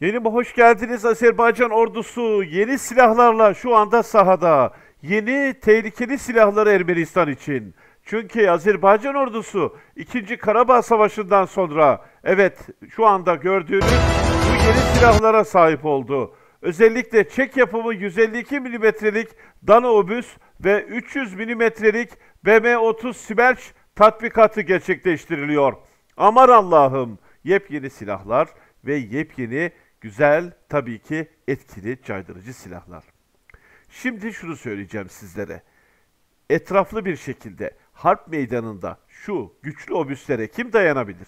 Yayınıma hoş geldiniz. Azerbaycan ordusu yeni silahlarla şu anda sahada. Yeni tehlikeli silahları Ermenistan için. Çünkü Azerbaycan ordusu 2. Karabağ Savaşı'ndan sonra evet şu anda gördüğünüz bu yeni silahlara sahip oldu. Özellikle Çek yapımı 152 milimetrelik Dana obüs ve 300 milimetrelik BM-30 Simerç tatbikatı gerçekleştiriliyor. Aman Allah'ım yepyeni silahlar ve yepyeni Güzel, tabii ki etkili caydırıcı silahlar. Şimdi şunu söyleyeceğim sizlere. Etraflı bir şekilde harp meydanında şu güçlü obüslere kim dayanabilir?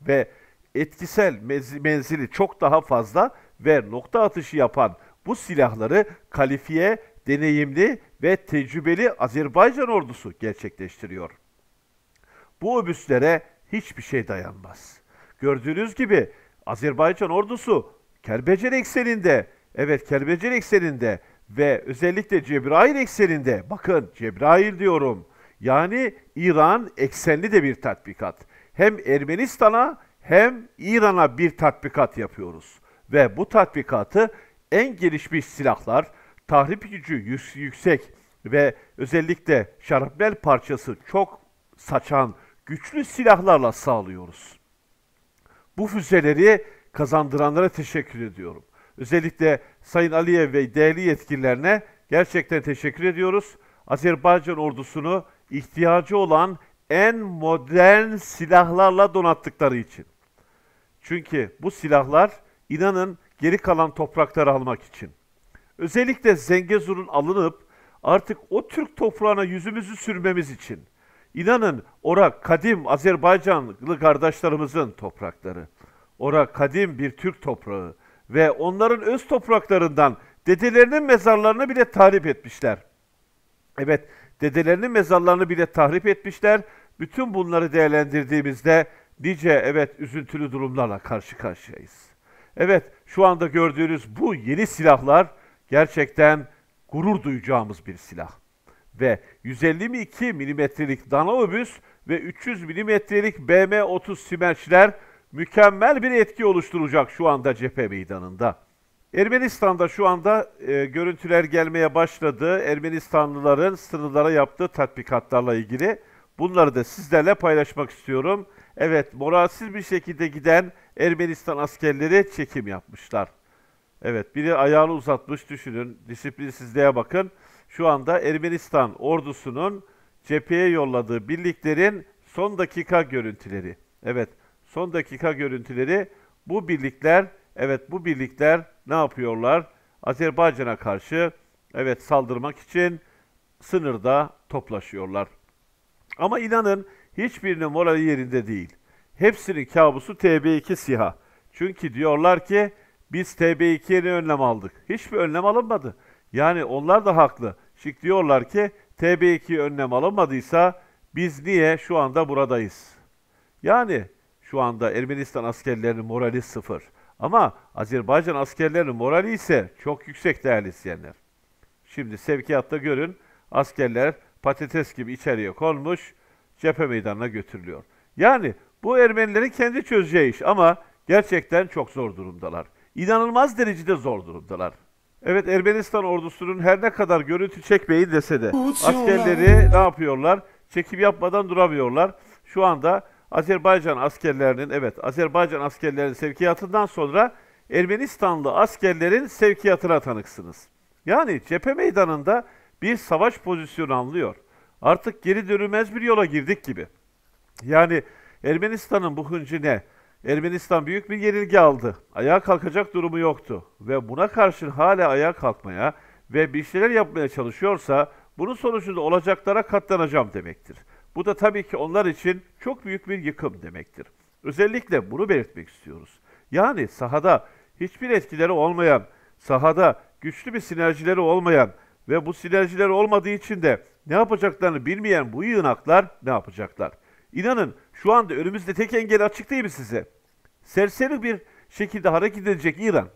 Ve etkisel menzili çok daha fazla ve nokta atışı yapan bu silahları kalifiye, deneyimli ve tecrübeli Azerbaycan ordusu gerçekleştiriyor. Bu obüslere hiçbir şey dayanmaz. Gördüğünüz gibi Azerbaycan ordusu Kerbecer ekseninde, evet Kerbecer ekseninde ve özellikle Cebrail ekseninde, bakın Cebrail diyorum, yani İran eksenli de bir tatbikat. Hem Ermenistan'a hem İran'a bir tatbikat yapıyoruz. Ve bu tatbikatı en gelişmiş silahlar, tahrip gücü yüksek ve özellikle şarapnel parçası çok saçan güçlü silahlarla sağlıyoruz. Bu füzeleri kazandıranlara teşekkür ediyorum. Özellikle Sayın Aliyev ve değerli yetkililerine gerçekten teşekkür ediyoruz. Azerbaycan ordusunu ihtiyacı olan en modern silahlarla donattıkları için. Çünkü bu silahlar inanın geri kalan toprakları almak için. Özellikle Zengezur'un alınıp artık o Türk toprağına yüzümüzü sürmemiz için. İnanın ora kadim Azerbaycanlı kardeşlerimizin toprakları. Ora kadim bir Türk toprağı ve onların öz topraklarından dedelerinin mezarlarını bile tahrip etmişler. Evet, dedelerinin mezarlarını bile tahrip etmişler. Bütün bunları değerlendirdiğimizde nice evet üzüntülü durumlarla karşı karşıyayız. Evet, şu anda gördüğünüz bu yeni silahlar gerçekten gurur duyacağımız bir silah. Ve 152 milimetrelik Danobüs ve 300 milimetrelik BM-30 Simerçler mükemmel bir etki oluşturacak şu anda cephe meydanında. Ermenistan'da şu anda e, görüntüler gelmeye başladı. Ermenistanlıların sınırlara yaptığı tatbikatlarla ilgili bunları da sizlerle paylaşmak istiyorum. Evet, moralsiz bir şekilde giden Ermenistan askerleri çekim yapmışlar. Evet, biri ayağını uzatmış düşünün, disiplinsizliğe bakın. Şu anda Ermenistan ordusunun cepheye yolladığı birliklerin son dakika görüntüleri. Evet, son dakika görüntüleri bu birlikler evet bu birlikler ne yapıyorlar? Azerbaycan'a karşı evet saldırmak için sınırda toplaşıyorlar. Ama inanın hiçbirinin morali yerinde değil. Hepsinin kabusu TB2 siha. Çünkü diyorlar ki biz TB2'ye önlem aldık. Hiçbir önlem alınmadı. Yani onlar da haklı. Şık diyorlar ki TB2 önlem alınmadıysa biz niye şu anda buradayız? Yani şu anda Ermenistan askerlerinin morali sıfır. Ama Azerbaycan askerlerinin morali ise çok yüksek değerli izleyenler. Şimdi sevkiyatta görün askerler patates gibi içeriye konmuş cephe meydanına götürülüyor. Yani bu Ermenilerin kendi çözeceği iş ama gerçekten çok zor durumdalar. İnanılmaz derecede zor durumdalar. Evet Ermenistan ordusunun her ne kadar görüntü çekmeyin dese de askerleri ne yapıyorlar? Çekim yapmadan duramıyorlar. Şu anda Azerbaycan askerlerinin evet Azerbaycan askerlerinin sevkiyatından sonra Ermenistanlı askerlerin sevkiyatına tanıksınız. Yani cephe meydanında bir savaş pozisyonu anlıyor. Artık geri dönülmez bir yola girdik gibi. Yani Ermenistan'ın bu ne? Ermenistan büyük bir yenilgi aldı. Ayağa kalkacak durumu yoktu. Ve buna karşın hala ayağa kalkmaya ve bir şeyler yapmaya çalışıyorsa bunun sonucunda olacaklara katlanacağım demektir. Bu da tabii ki onlar için çok büyük bir yıkım demektir. Özellikle bunu belirtmek istiyoruz. Yani sahada hiçbir etkileri olmayan, sahada güçlü bir sinerjileri olmayan ve bu sinerjileri olmadığı için de ne yapacaklarını bilmeyen bu yığınaklar ne yapacaklar? İnanın şu anda önümüzde tek engel açık değil mi size? Serseri bir şekilde hareket edecek İran.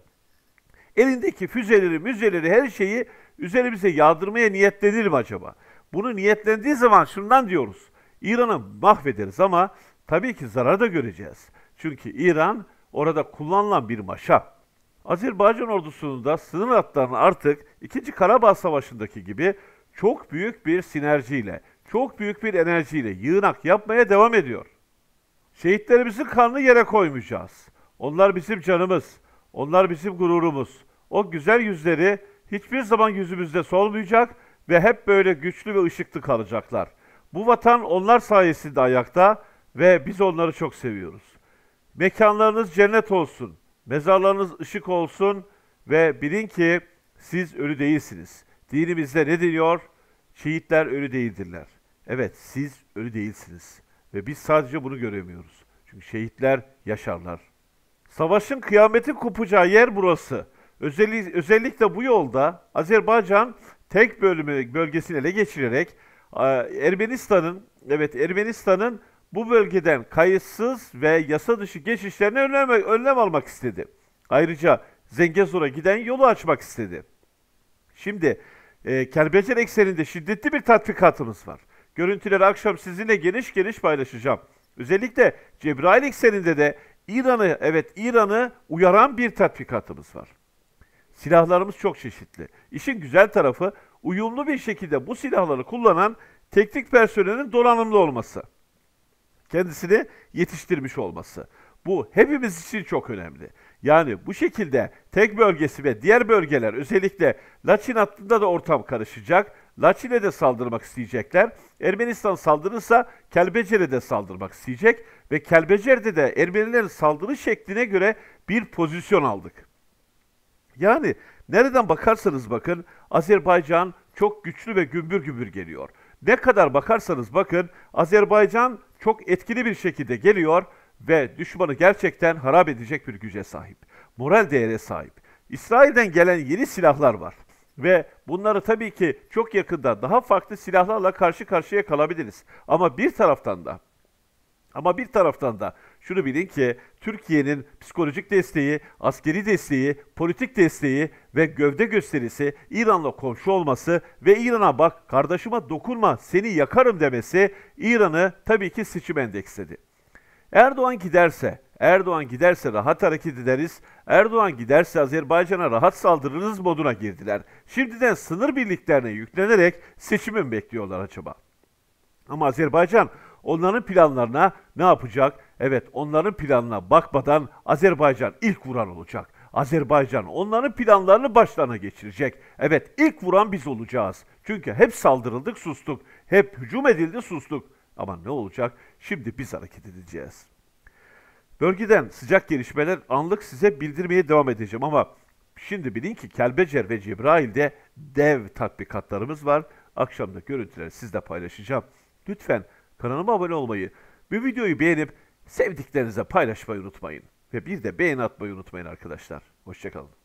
Elindeki füzeleri, müzeleri, her şeyi üzerimize yağdırmaya niyetlenir mi acaba? Bunu niyetlendiği zaman şundan diyoruz. İran'ı mahvederiz ama tabii ki zarar da göreceğiz. Çünkü İran orada kullanılan bir maşa. Azerbaycan ordusunda sınır hatlarını artık 2. Karabağ Savaşı'ndaki gibi çok büyük bir sinerjiyle, çok büyük bir enerjiyle yığınak yapmaya devam ediyor. Şehitlerimizin kanını yere koymayacağız. Onlar bizim canımız, onlar bizim gururumuz. O güzel yüzleri hiçbir zaman yüzümüzde solmayacak ve hep böyle güçlü ve ışıklı kalacaklar.'' Bu vatan onlar sayesinde ayakta ve biz onları çok seviyoruz. Mekanlarınız cennet olsun, mezarlarınız ışık olsun ve bilin ki siz ölü değilsiniz. Dinimizde ne diyor? Şehitler ölü değildirler. Evet, siz ölü değilsiniz ve biz sadece bunu göremiyoruz. Çünkü şehitler yaşarlar. Savaşın kıyametin kopacağı yer burası. Özellikle, bu yolda Azerbaycan tek bölümü bölgesini ele geçirerek ee, Ermenistan'ın evet Ermenistan'ın bu bölgeden kayıtsız ve yasa dışı geçişlerine önlem, önlem almak istedi. Ayrıca Zengezur'a giden yolu açmak istedi. Şimdi e, Kerbecer ekseninde şiddetli bir tatbikatımız var. Görüntüleri akşam sizinle geniş geniş paylaşacağım. Özellikle Cebrail ekseninde de İran'ı evet İran'ı uyaran bir tatbikatımız var. Silahlarımız çok çeşitli. İşin güzel tarafı uyumlu bir şekilde bu silahları kullanan teknik personelin donanımlı olması. Kendisini yetiştirmiş olması. Bu hepimiz için çok önemli. Yani bu şekilde tek bölgesi ve diğer bölgeler özellikle Laçin hattında da ortam karışacak. Laçin'e de saldırmak isteyecekler. Ermenistan saldırırsa Kelbecer'e de saldırmak isteyecek. Ve Kelbecer'de de Ermenilerin saldırı şekline göre bir pozisyon aldık. Yani nereden bakarsanız bakın Azerbaycan çok güçlü ve gümbür gümbür geliyor. Ne kadar bakarsanız bakın Azerbaycan çok etkili bir şekilde geliyor ve düşmanı gerçekten harap edecek bir güce sahip. Moral değere sahip. İsrail'den gelen yeni silahlar var. Ve bunları tabii ki çok yakında daha farklı silahlarla karşı karşıya kalabiliriz. Ama bir taraftan da ama bir taraftan da şunu bilin ki Türkiye'nin psikolojik desteği, askeri desteği, politik desteği ve gövde gösterisi İran'la komşu olması ve İran'a bak kardeşime dokunma seni yakarım demesi İran'ı tabii ki seçim endeksledi. Erdoğan giderse, Erdoğan giderse rahat hareket ederiz, Erdoğan giderse Azerbaycan'a rahat saldırırız moduna girdiler. Şimdiden sınır birliklerine yüklenerek seçimi bekliyorlar acaba? Ama Azerbaycan onların planlarına ne yapacak? Evet onların planına bakmadan Azerbaycan ilk vuran olacak. Azerbaycan onların planlarını başlarına geçirecek. Evet ilk vuran biz olacağız. Çünkü hep saldırıldık sustuk. Hep hücum edildi sustuk. Ama ne olacak? Şimdi biz hareket edeceğiz. Bölgeden sıcak gelişmeler anlık size bildirmeye devam edeceğim ama şimdi bilin ki Kelbecer ve Cebrail'de dev tatbikatlarımız var. Akşamda görüntüleri sizle paylaşacağım. Lütfen kanalıma abone olmayı, bir videoyu beğenip Sevdiklerinize paylaşmayı unutmayın. Ve bir de beğeni atmayı unutmayın arkadaşlar. Hoşçakalın.